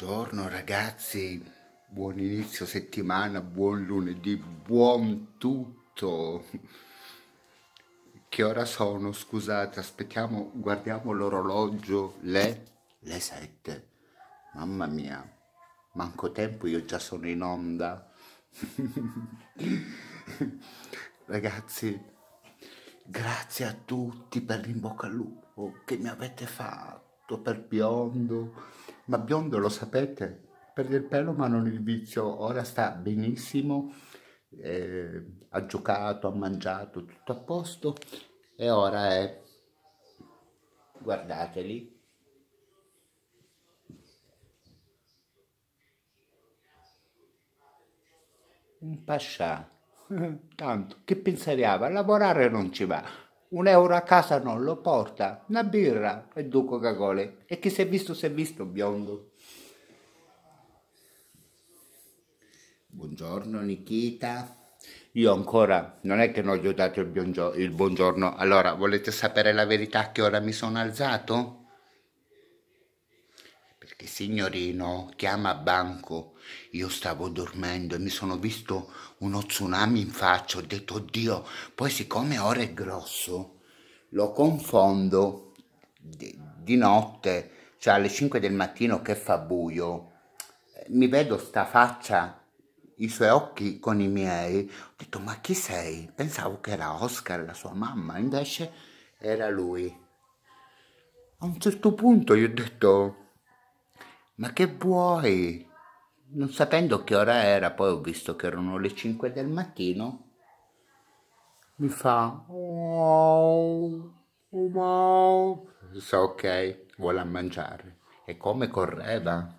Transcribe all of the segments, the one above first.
Buongiorno ragazzi, buon inizio settimana, buon lunedì, buon tutto. Che ora sono? Scusate, aspettiamo, guardiamo l'orologio, le, le 7. Mamma mia, manco tempo, io già sono in onda. ragazzi, grazie a tutti per l'in al lupo che mi avete fatto, per biondo ma biondo lo sapete, perde il pelo ma non il vizio, ora sta benissimo, eh, ha giocato, ha mangiato, tutto a posto e ora è, guardateli, un pascià, tanto che pensare a lavorare non ci va un euro a casa non lo porta, una birra e due Coca-Cola. E chi si è visto si è visto, biondo. Buongiorno Nikita. Io ancora, non è che non gli ho dato il, buongiorno. Allora, volete sapere la verità che ora mi sono alzato? Il Signorino, chiama a Banco. Io stavo dormendo e mi sono visto uno tsunami in faccia. Ho detto, oddio, poi siccome ora è grosso, lo confondo di, di notte, cioè alle 5 del mattino che fa buio. Mi vedo sta faccia, i suoi occhi con i miei. Ho detto, ma chi sei? Pensavo che era Oscar, la sua mamma, invece era lui. A un certo punto gli ho detto ma che vuoi? Non sapendo che ora era, poi ho visto che erano le 5 del mattino, mi fa wow, oh, wow. Oh, oh. So, ok, vuole mangiare. E come correva?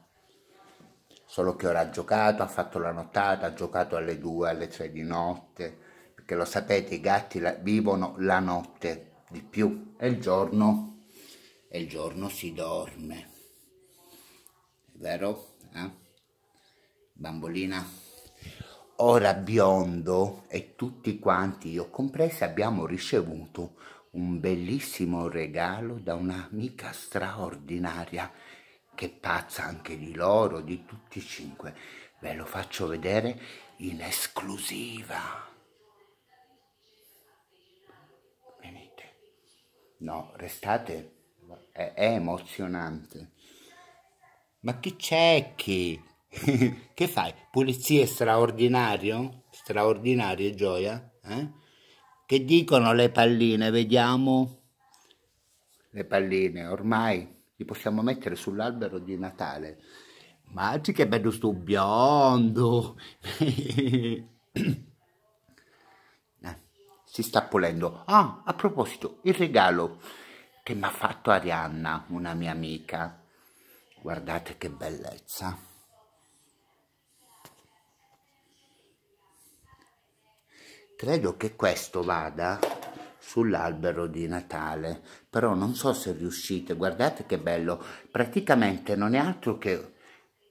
Solo che ora ha giocato, ha fatto la nottata, ha giocato alle 2, alle 3 di notte. Perché lo sapete, i gatti la, vivono la notte di più. E il giorno? E il giorno si dorme vero? Eh? Bambolina. Ora Biondo e tutti quanti, io compresa, abbiamo ricevuto un bellissimo regalo da un'amica straordinaria, che pazza anche di loro, di tutti e cinque. Ve lo faccio vedere in esclusiva. Venite. No, restate. È, è emozionante. Ma chi c'è che? che fai? Pulizie straordinario? Straordinario, gioia? Eh? Che dicono le palline? Vediamo. Le palline, ormai li possiamo mettere sull'albero di Natale. Ma che bello sto biondo! eh, si sta pulendo. Ah, a proposito, il regalo che mi ha fatto Arianna, una mia amica Guardate che bellezza. Credo che questo vada sull'albero di Natale, però non so se riuscite, guardate che bello, praticamente non è altro che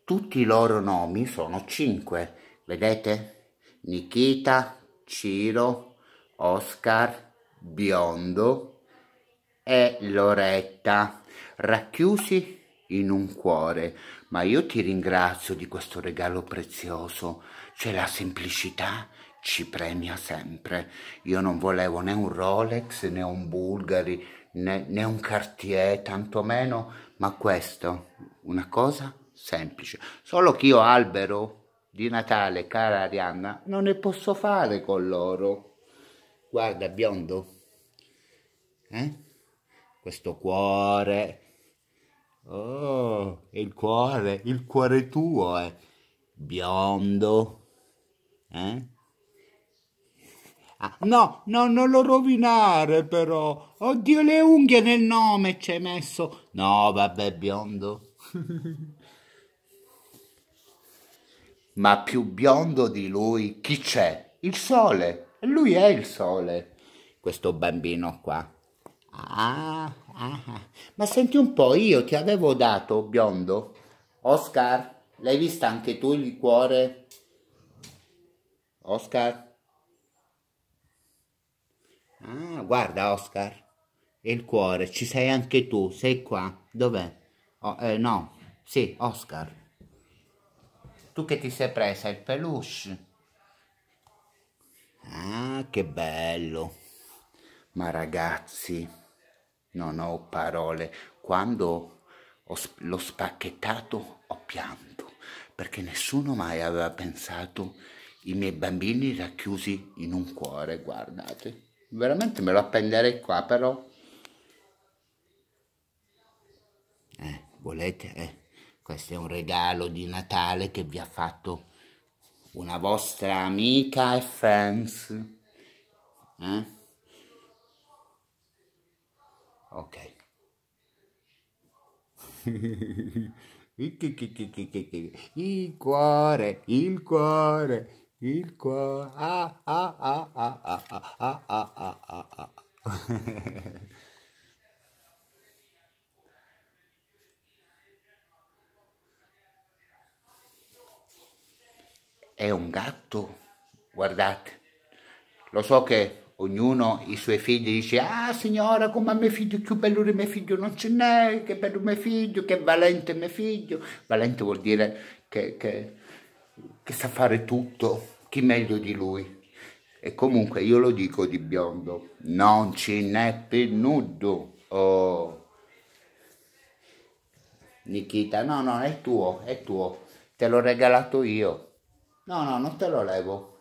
tutti i loro nomi sono cinque, vedete? Nikita, Ciro, Oscar, Biondo e Loretta, racchiusi in un cuore, ma io ti ringrazio di questo regalo prezioso, cioè la semplicità ci premia sempre. Io non volevo né un Rolex, né un Bulgari, né, né un Cartier, tantomeno, ma questo, una cosa semplice. Solo che io albero di Natale, cara Arianna, non ne posso fare con loro. Guarda, biondo, eh? questo cuore Oh, e il cuore, il cuore tuo è biondo. Eh? Ah, no, no, non lo rovinare però. Oddio, le unghie nel nome ci hai messo. No, vabbè, biondo. Ma più biondo di lui chi c'è? Il sole. Lui è il sole. Questo bambino qua. Ah. Ah, Ma senti un po', io ti avevo dato, biondo, Oscar, l'hai vista anche tu il cuore? Oscar? Ah, guarda Oscar, il cuore, ci sei anche tu, sei qua, dov'è? Oh, eh, no, sì, Oscar. Tu che ti sei presa il peluche? Ah, che bello. Ma ragazzi non ho parole. Quando ho, l'ho spacchettato ho pianto, perché nessuno mai aveva pensato i miei bambini racchiusi in un cuore, guardate. Veramente me lo appenderei qua, però... Eh, volete? Eh, questo è un regalo di Natale che vi ha fatto una vostra amica e fans. Eh? Ok. Il cuore, il cuore, il cuore. Ah, ah, ah, ah, ah, ah, ah, ah, ah, ah, ah. È un gatto, guardate. Lo so che ognuno i suoi figli dice ah signora come mio figlio più bello di mio figlio non ce n'è che bello mio figlio che valente mio figlio valente vuol dire che, che, che sa fare tutto chi meglio di lui e comunque io lo dico di biondo non ce n'è per nudo oh. Nikita no no è tuo è tuo te l'ho regalato io no no non te lo levo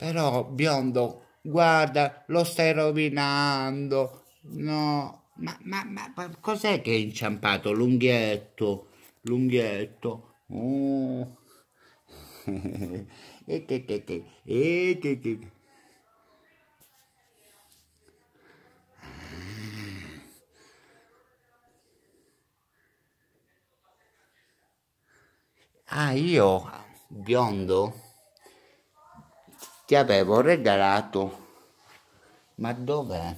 Però, biondo, guarda, lo stai rovinando. No, ma, ma, ma, ma cos'è che hai inciampato? L'unghietto, l'unghietto. Oh. e che te te, e te te. Ah, io, biondo? ti avevo regalato. Ma dov'è?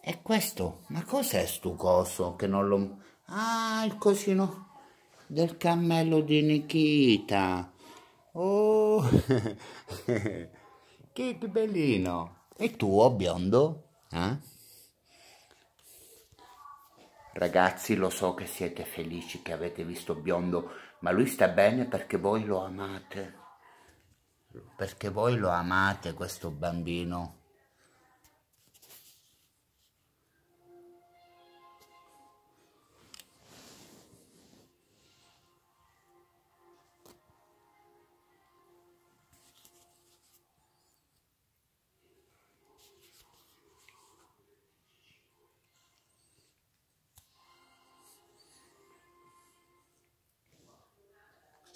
E questo? Ma cos'è sto coso che non lo... Ah, il cosino del cammello di Nikita. Oh, che bellino. E tuo oh, biondo? Eh? Ragazzi, lo so che siete felici che avete visto biondo, ma lui sta bene perché voi lo amate perché voi lo amate questo bambino.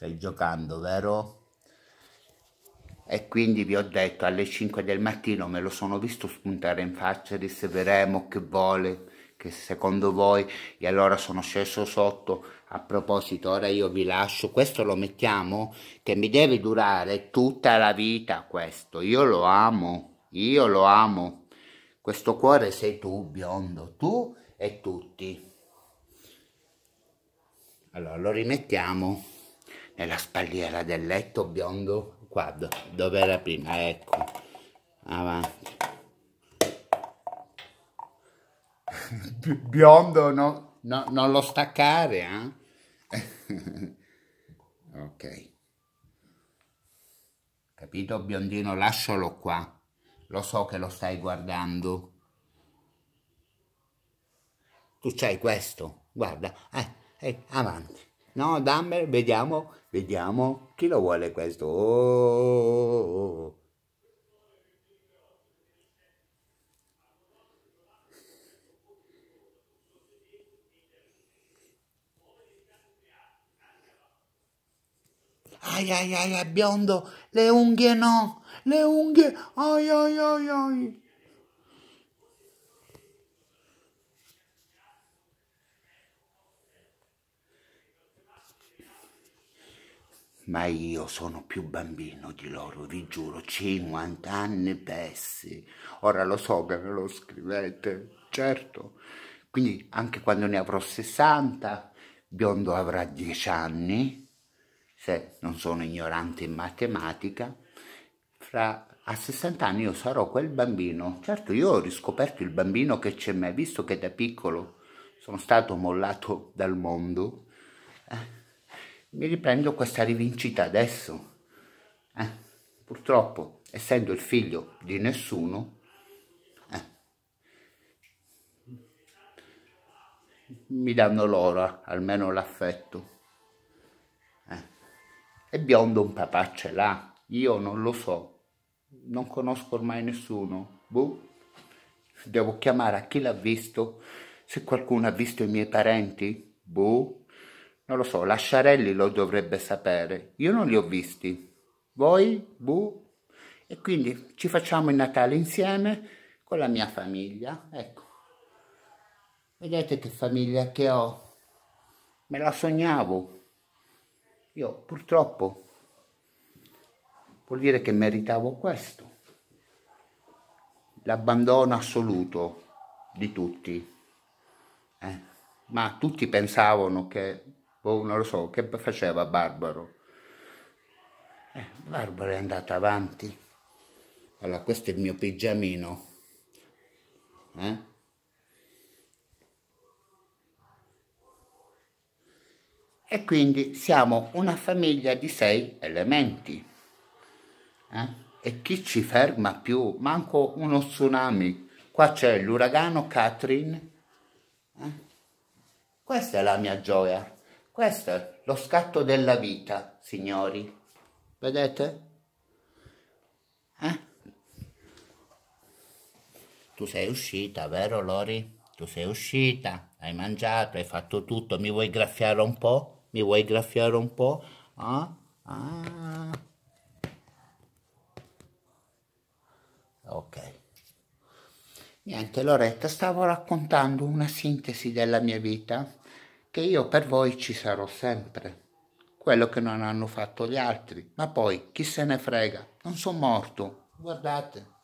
Stai giocando, vero? e quindi vi ho detto alle 5 del mattino me lo sono visto spuntare in faccia disse vedremo che vuole che secondo voi e allora sono sceso sotto a proposito ora io vi lascio questo lo mettiamo che mi deve durare tutta la vita questo io lo amo io lo amo questo cuore sei tu biondo tu e tutti allora lo rimettiamo nella spalliera del letto biondo qua dove era prima ecco avanti biondo no, no, non lo staccare eh? ok capito biondino lascialo qua lo so che lo stai guardando tu c'hai questo guarda eh, eh, avanti No, dammelo, vediamo, vediamo chi lo vuole questo. Oh, oh, oh. oh. Ai ai ai, biondo, le unghie no, le unghie, ai ai ai ai. ma io sono più bambino di loro, vi giuro, 50 anni pessi. Ora lo so che me lo scrivete, certo. Quindi anche quando ne avrò 60, Biondo avrà 10 anni, se non sono ignorante in matematica, fra a 60 anni io sarò quel bambino. Certo, io ho riscoperto il bambino che c'è mai, visto che da piccolo sono stato mollato dal mondo. Eh mi riprendo questa rivincita adesso. Eh, purtroppo, essendo il figlio di nessuno, eh, mi danno l'ora, almeno l'affetto. Eh. E biondo un papà ce l'ha, io non lo so, non conosco ormai nessuno. Boh. Devo chiamare a chi l'ha visto, se qualcuno ha visto i miei parenti, boh non lo so, Lasciarelli lo dovrebbe sapere. Io non li ho visti. Voi? Bu? E quindi ci facciamo il Natale insieme con la mia famiglia. Ecco. Vedete che famiglia che ho? Me la sognavo. Io purtroppo vuol dire che meritavo questo. L'abbandono assoluto di tutti. Eh? Ma tutti pensavano che boh, non lo so, che faceva Barbaro? Eh, Barbaro è andata avanti. Allora, questo è il mio pigiamino. Eh? E quindi siamo una famiglia di sei elementi. Eh? E chi ci ferma più? Manco uno tsunami. Qua c'è l'uragano Katrin. Eh? Questa è la mia gioia. Questo è lo scatto della vita, signori. Vedete? Eh? Tu sei uscita, vero Lori? Tu sei uscita, hai mangiato, hai fatto tutto, mi vuoi graffiare un po'? Mi vuoi graffiare un po'? Ah? Ah. Ok. Niente, Loretta, stavo raccontando una sintesi della mia vita che io per voi ci sarò sempre. Quello che non hanno fatto gli altri, ma poi chi se ne frega, non sono morto, guardate.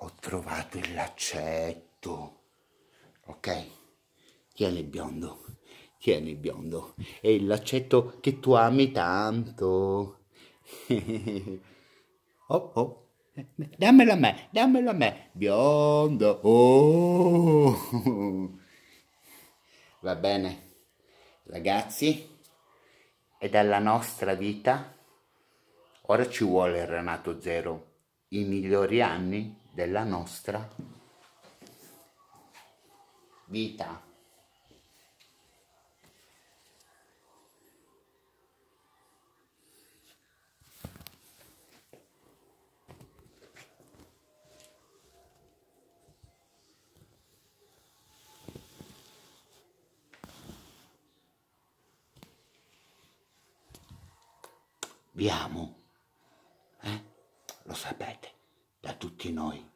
Ho trovato il laccetto, ok? Tieni biondo, tieni biondo, è il laccetto che tu ami tanto. oh oh. Dammelo a me, dammelo a me, biondo. Oh. va bene ragazzi e dalla nostra vita ora ci vuole il Renato Zero i migliori anni della nostra vita vi amo. Eh? Lo sapete, da tutti noi.